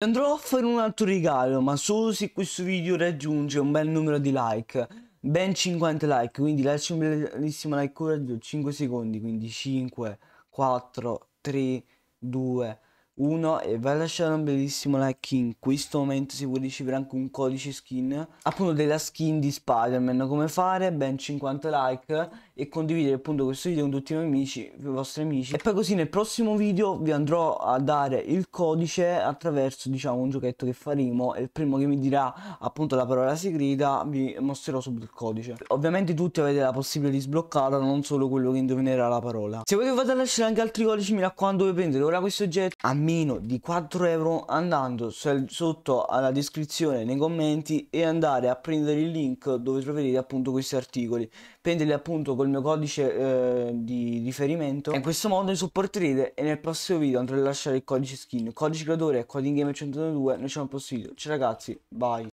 Andrò a fare un altro regalo, ma solo se questo video raggiunge un bel numero di like, ben 50 like, quindi lascia un bellissimo like coraggio, 5 secondi, quindi 5, 4, 3, 2, 1 uno e vai a lasciare un bellissimo like in questo momento se vuoi ricevere anche un codice skin appunto della skin di Spider-Man come fare ben 50 like e condividere appunto questo video con tutti i miei amici i vostri amici e poi così nel prossimo video vi andrò a dare il codice attraverso diciamo un giochetto che faremo e il primo che mi dirà appunto la parola segreta vi mostrerò subito il codice ovviamente tutti avete la possibilità di sbloccarlo non solo quello che indovinerà la parola se volete vado a lasciare anche altri codici mi raccomando dovete prendere ora questo oggetto meno di 4 euro andando sotto alla descrizione nei commenti e andare a prendere il link dove troverete appunto questi articoli prenderli appunto col mio codice eh, di riferimento e in questo modo mi supporterete e nel prossimo video andrò a lasciare il codice skin codice creatore e coding game 102 noi ci vediamo al prossimo video ciao ragazzi bye